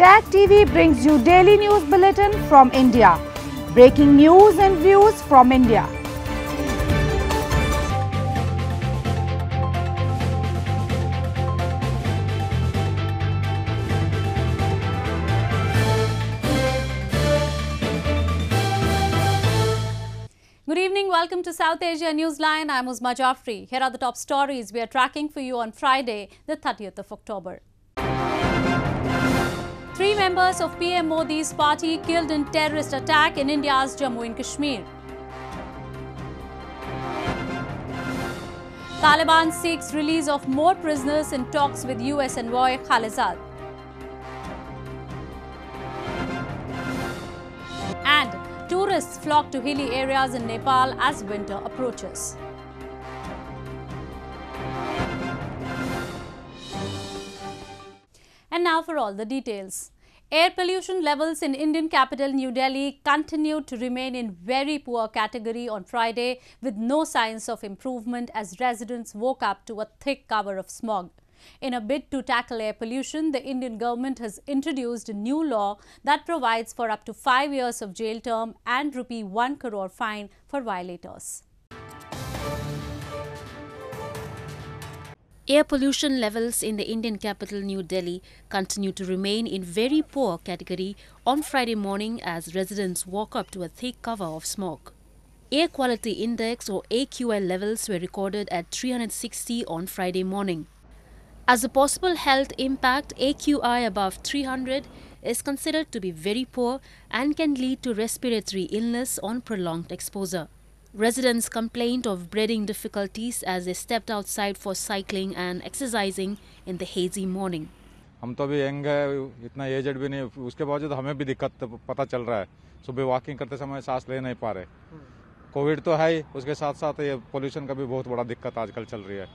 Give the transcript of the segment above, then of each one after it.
Tag TV brings you daily news bulletin from India. Breaking news and views from India. Good evening. Welcome to South Asia Newsline. I'm Uzma Jaffri. Here are the top stories we are tracking for you on Friday, the 30th of October. Three members of PM Modi's party killed in terrorist attack in India's Jammu and Kashmir. Taliban seeks release of more prisoners in talks with US envoy Khalilzad. And tourists flock to hilly areas in Nepal as winter approaches. And now for all the details. Air pollution levels in Indian capital New Delhi continued to remain in very poor category on Friday with no signs of improvement as residents woke up to a thick cover of smog. In a bid to tackle air pollution, the Indian government has introduced a new law that provides for up to 5 years of jail term and rupee 1 crore fine for violators. Air pollution levels in the Indian capital New Delhi continue to remain in very poor category on Friday morning as residents woke up to a thick cover of smoke. Air Quality Index or AQI levels were recorded at 360 on Friday morning. As a possible health impact, AQI above 300 is considered to be very poor and can lead to respiratory illness on prolonged exposure. Residents complained of breathing difficulties as they stepped outside for cycling and exercising in the hazy morning. हम तो अभी young है इतना aged भी नहीं उसके बावजूद हमें भी दिक्कत पता चल रहा है सुबह वॉकिंग करते समय सांस ले नहीं पा रहे कोविड तो है उसके साथ साथ ये पोल्यूशन का भी बहुत बड़ा दिक्कत आजकल चल रही है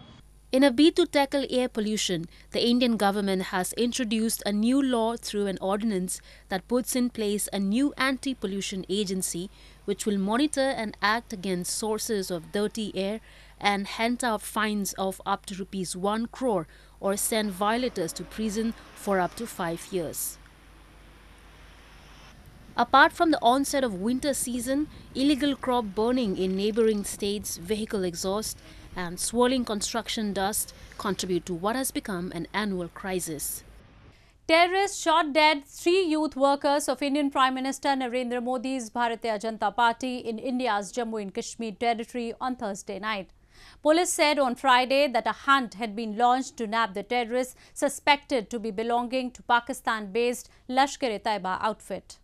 In a bid to tackle air pollution, the Indian government has introduced a new law through an ordinance that puts in place a new anti pollution agency which will monitor and act against sources of dirty air and hand out fines of up to rupees 1 crore or send violators to prison for up to 5 years. Apart from the onset of winter season, illegal crop burning in neighboring states, vehicle exhaust and swirling construction dust contribute to what has become an annual crisis. Terrorists shot dead three youth workers of Indian Prime Minister Narendra Modi's Bharatiya Janata Party in India's Jammu and Kashmir territory on Thursday night. Police said on Friday that a hunt had been launched to nab the terrorists suspected to be belonging to Pakistan-based Lashkar-e-Taiba outfit.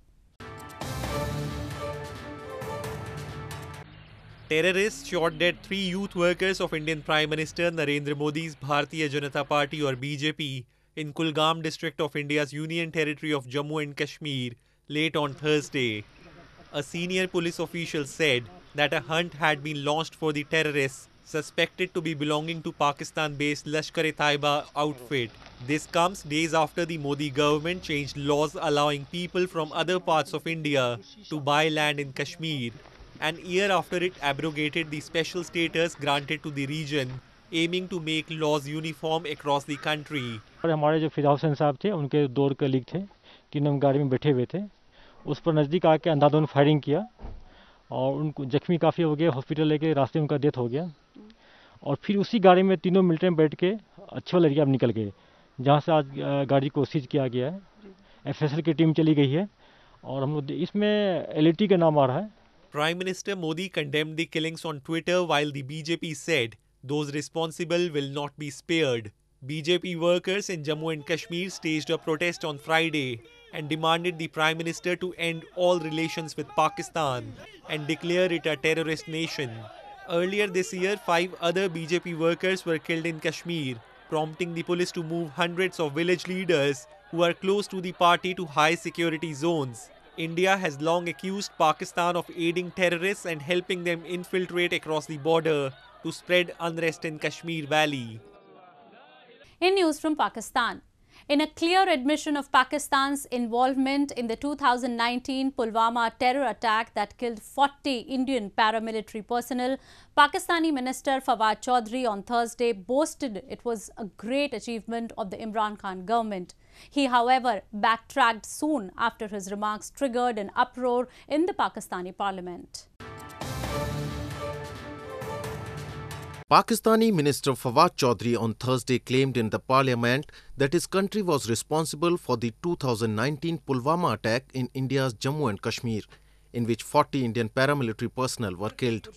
Terrorists shot dead three youth workers of Indian Prime Minister Narendra Modi's Bharatiya Janata Party or BJP in Kulgam district of India's Union Territory of Jammu and Kashmir late on Thursday. A senior police official said that a hunt had been launched for the terrorists suspected to be belonging to Pakistan-based Lashkar-e-Taiba outfit. This comes days after the Modi government changed laws allowing people from other parts of India to buy land in Kashmir, and year after it abrogated the special status granted to the region aiming to make laws uniform across the country और हमारे जो फिजा हुसैन साहब थे उनके दौर colleague थे तीन गाड़ी में बैठे हुए थे उस पर नज़दीक आके अंधाधुन फायरिंग किया और उनको जख्मी काफ़ी हो गए हॉस्पिटल लेके रास्ते में उनका डेथ हो गया और फिर उसी गाड़ी में तीनों मिलिट्री में बैठ के अच्छे एरिया में निकल गए जहाँ से आज गाड़ी को सीज किया गया है एफ की टीम चली गई है और हम लोग इसमें एल का नाम आ रहा है prime minister Modi condemn the killings on Twitter while the BJP Those responsible will not be spared. BJP workers in Jammu and Kashmir staged a protest on Friday and demanded the Prime Minister to end all relations with Pakistan and declare it a terrorist nation. Earlier this year, five other BJP workers were killed in Kashmir, prompting the police to move hundreds of village leaders who are close to the party to high security zones. India has long accused Pakistan of aiding terrorists and helping them infiltrate across the border, to spread unrest in Kashmir Valley. In news from Pakistan, in a clear admission of Pakistan's involvement in the 2019 Pulwama terror attack that killed 40 Indian paramilitary personnel, Pakistani Minister Fawad Chaudhry on Thursday boasted it was a great achievement of the Imran Khan government. He, however, backtracked soon after his remarks triggered an uproar in the Pakistani parliament. Pakistani Minister Fawad Chaudhry on Thursday claimed in the parliament that his country was responsible for the 2019 Pulwama attack in India's Jammu and Kashmir, in which 40 Indian paramilitary personnel were killed.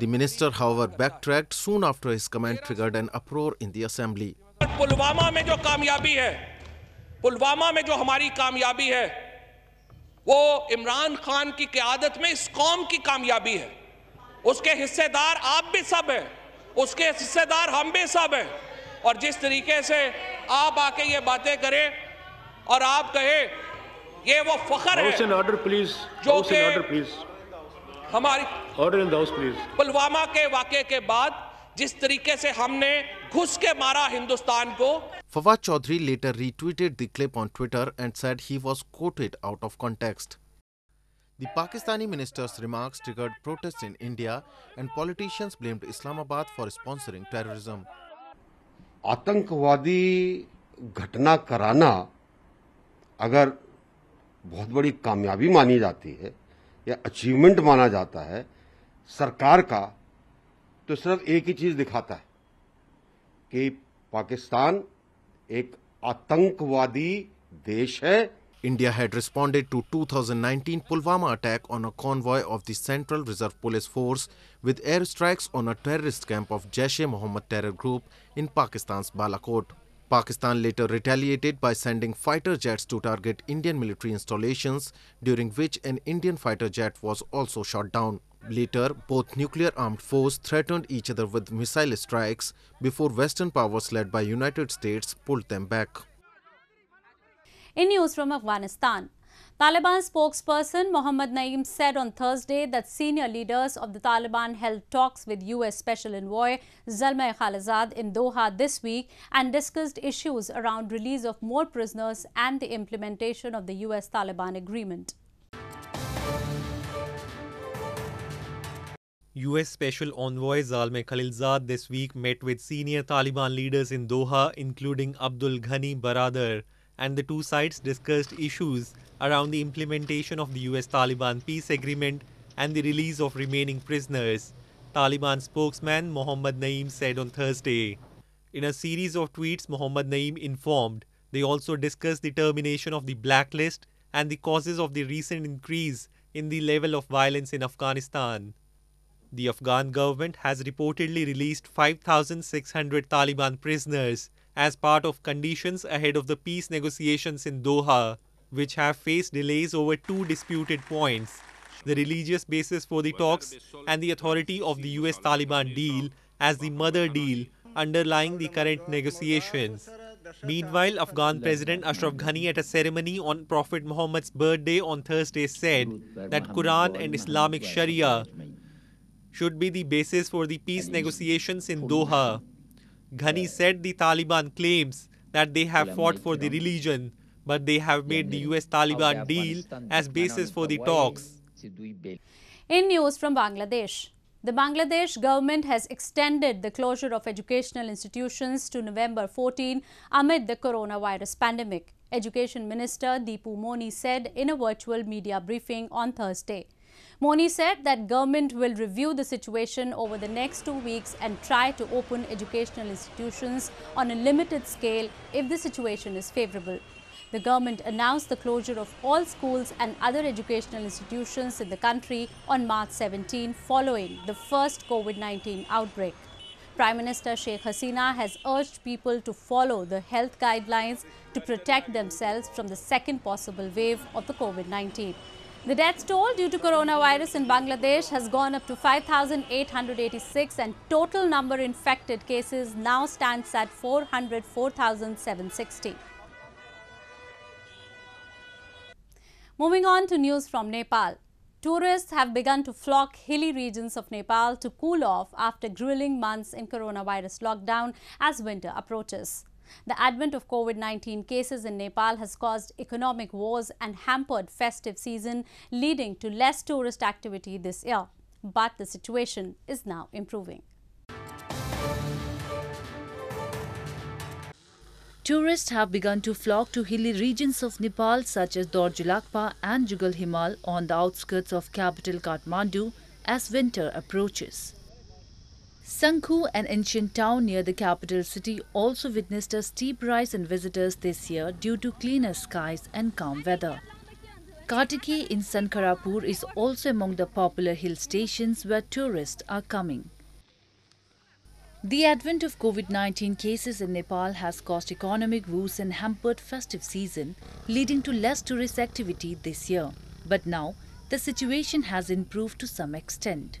The minister, however, backtracked soon after his comment triggered an uproar in the assembly. Pulwama में जो कामयाबी है पुलवामा में जो हमारी कामयाबी है वो इमरान खान की क्यादत में इस कौम की कामयाबी है उसके हिस्सेदार आप भी सब हैं उसके हिस्सेदार हम भी सब हैं और जिस तरीके से आप आके ये बातें करें और आप कहे ये वो फखर है ऑर्डर प्लीज जो कि हमारी order in house please Pulwama के वाक़े के बाद जिस तरीके से हमने घुस के मारा हिंदुस्तान को Fawad Chaudhry later retweeted the clip on Twitter and said he was quoted out of context The Pakistani minister's remarks triggered protests in India and politicians blamed Islamabad for sponsoring terrorism. आतंकवादी घटना कराना अगर बहुत बड़ी कामयाबी मानी जाती है या अचीवमेंट माना जाता है सरकार का तो सिर्फ एक ही चीज दिखाता है कि पाकिस्तान एक आतंकवादी देश है India had responded to 2019 Pulwama attack on a convoy of the Central Reserve Police Force with airstrikes on a terrorist camp of Jaish-e-Mohammed terror group in Pakistan's Balakot. Pakistan later retaliated by sending fighter jets to target Indian military installations, during which an Indian fighter jet was also shot down. Later, both nuclear armed forces threatened each other with missile strikes before Western powers led by United States pulled them back. In news from Afghanistan, Taliban spokesperson Mohammad Naeem said on Thursday that senior leaders of the Taliban held talks with U.S. Special Envoy Zalmay Khalilzad in Doha this week and discussed issues around release of more prisoners and the implementation of the U.S.-Taliban agreement. U.S. Special Envoy Zalmay Khalilzad this week met with senior Taliban leaders in Doha, including Abdul Ghani Baradar and the two sides discussed issues around the implementation of the US Taliban peace agreement and the release of remaining prisoners, Taliban spokesman Mohammad Naeem said on Thursday. In a series of tweets, Mohammad Naeem informed they also discussed the termination of the blacklist and the causes of the recent increase in the level of violence in Afghanistan. The Afghan government has reportedly released 5,600 Taliban prisoners as part of conditions ahead of the peace negotiations in Doha, which have faced delays over two disputed points the religious basis for the talks and the authority of the US Taliban deal as the mother deal underlying the current negotiations. Meanwhile, Afghan President Ashraf Ghani at a ceremony on Prophet Muhammad's birthday on Thursday said that Quran and Islamic Sharia should be the basis for the peace negotiations in Doha. Ghani yeah. said the Taliban claims that they have fought for the religion, but they have made the US Taliban deal as basis for the talks. In news from Bangladesh, the Bangladesh government has extended the closure of educational institutions to November 14 amid the coronavirus pandemic. Education Minister Deepu Moni said in a virtual media briefing on Thursday. Moni said that government will review the situation over the next two weeks and try to open educational institutions on a limited scale if the situation is favourable. The government announced the closure of all schools and other educational institutions in the country on March 17 following the first COVID-19 outbreak. Prime Minister Sheikh Hasina has urged people to follow the health guidelines to protect themselves from the second possible wave of the COVID-19. The death toll due to coronavirus in Bangladesh has gone up to 5,886 and total number infected cases now stands at 404,760. Moving on to news from Nepal. Tourists have begun to flock hilly regions of Nepal to cool off after grueling months in coronavirus lockdown as winter approaches. The advent of COVID-19 cases in Nepal has caused economic wars and hampered festive season, leading to less tourist activity this year. But the situation is now improving. Tourists have begun to flock to hilly regions of Nepal such as Dorjulakpa and Jugal Himal on the outskirts of capital Kathmandu as winter approaches. Sankhu, an ancient town near the capital city, also witnessed a steep rise in visitors this year due to cleaner skies and calm weather. Kartiki in Sankarapur is also among the popular hill stations where tourists are coming. The advent of COVID-19 cases in Nepal has caused economic woes and hampered festive season, leading to less tourist activity this year. But now, the situation has improved to some extent.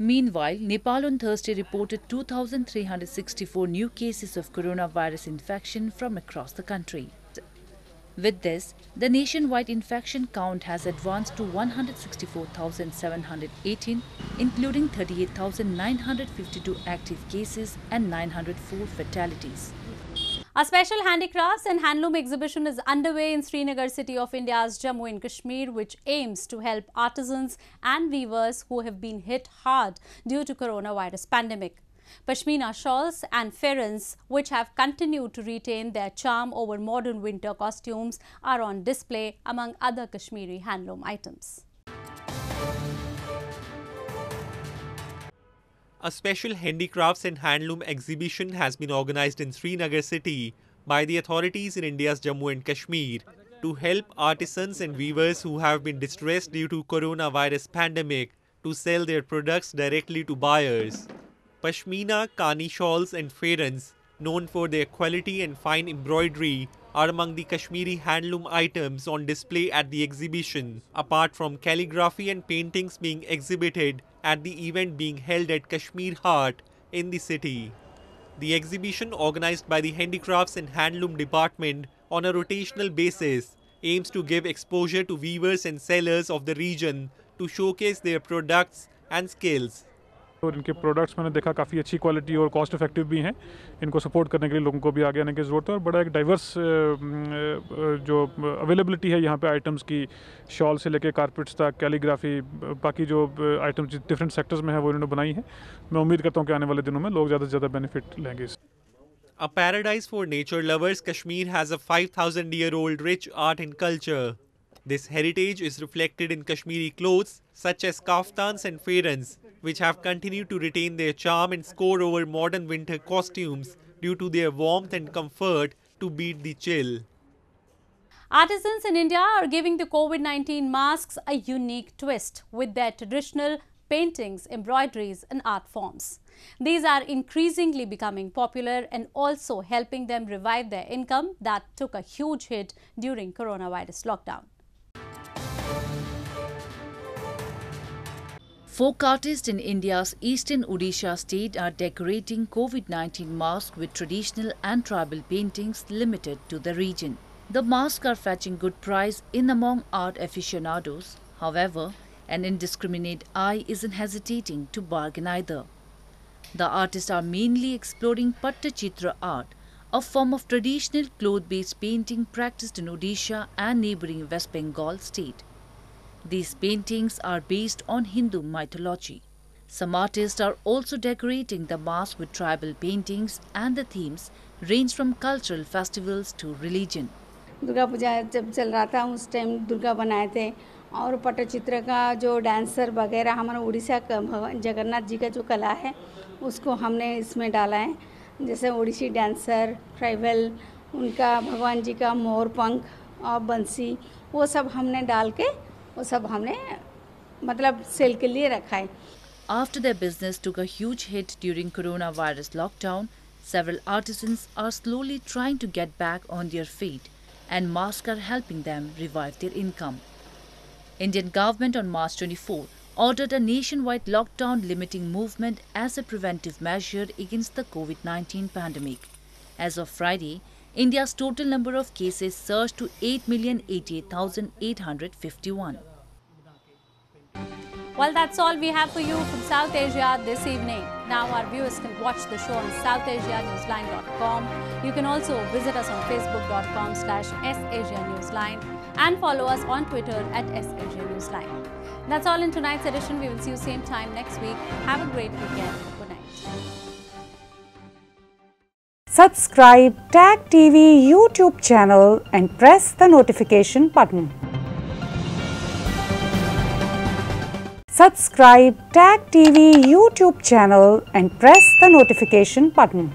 Meanwhile, Nepal on Thursday reported 2,364 new cases of coronavirus infection from across the country. With this, the nationwide infection count has advanced to 164,718, including 38,952 active cases and 904 fatalities. A special handicrafts and handloom exhibition is underway in Srinagar city of India's Jammu and Kashmir which aims to help artisans and weavers who have been hit hard due to coronavirus pandemic. Pashmina shawls and ferrans which have continued to retain their charm over modern winter costumes are on display among other Kashmiri handloom items. A special handicrafts and handloom exhibition has been organized in Srinagar city by the authorities in India's Jammu and Kashmir to help artisans and weavers who have been distressed due to coronavirus pandemic to sell their products directly to buyers. Pashmina, Kani shawls and fairans, known for their quality and fine embroidery, are among the Kashmiri handloom items on display at the exhibition, apart from calligraphy and paintings being exhibited at the event being held at Kashmir Heart in the city. The exhibition, organized by the Handicrafts and Handloom Department on a rotational basis, aims to give exposure to weavers and sellers of the region to showcase their products and skills. और इनके products मैंने देखा काफ़ी अच्छी quality और cost effective भी हैं इनको सपोर्ट करने के लिए लोगों को भी आगे आने की ज़रूरत है और बड़ा एक डाइवर्स जो अवेलेबिलिटी है यहाँ पे आइटम्स की शॉल से लेके कारपेट्स तक कैलीग्राफी बाकी जो आइटम्स डिफरेंट सेक्टर्स में है वो इन्होंने बनाई है मैं उम्मीद करता हूँ कि आने वाले दिनों में लोग ज़्यादा से ज़्यादा बेनिफिट लेंगे इस A paradise for nature lovers, Kashmir has a 5,000 year old rich art and culture. This heritage is reflected in Kashmiri clothes such as kaftans and fairans, which have continued to retain their charm and score over modern winter costumes due to their warmth and comfort to beat the chill. Artisans in India are giving the COVID-19 masks a unique twist with their traditional paintings, embroideries and art forms. These are increasingly becoming popular and also helping them revive their income that took a huge hit during coronavirus lockdown. Folk artists in India's eastern Odisha state are decorating COVID-19 masks with traditional and tribal paintings limited to the region. The masks are fetching good price in among art aficionados. However, an indiscriminate eye isn't hesitating to bargain either. The artists are mainly exploring Pattachitra art, a form of traditional cloth-based painting practiced in Odisha and neighbouring West Bengal state. These paintings are based on Hindu mythology. Some artists are also decorating the mosque with tribal paintings and the themes range from cultural festivals to religion. Durga पूजा जब चल रहा था उस time Durga बनाए थे और पटचित्र का जो डांसर वगैरह हमारा उड़ीसा जगन्नाथ जी का जो कला है उसको हमने इसमें डाला है जैसे उड़ीसी डांसर ट्राइबल उनका भगवान जी का मोर पंख और बंसी वो सब हमने डाल के वो सब हमने मतलब सेल के लिए रखा है After their business took a huge hit during coronavirus lockdown, several artisans are slowly trying to get back on their feet and masks are helping them revive their income. Indian government on March 24 ordered a nationwide lockdown limiting movement as a preventive measure against the COVID-19 pandemic. As of Friday, India's total number of cases surged to 8,088,851. Well, that's all we have for you from South Asia this evening. Now our viewers can watch the show on southasianewsline.com. You can also visit us on facebook.com slash Newsline and follow us on Twitter at sasianewsline. That's all in tonight's edition. We will see you same time next week. Have a great weekend. subscribe Tag TV YouTube channel and press the notification button. Subscribe Tag TV YouTube channel and press the notification button.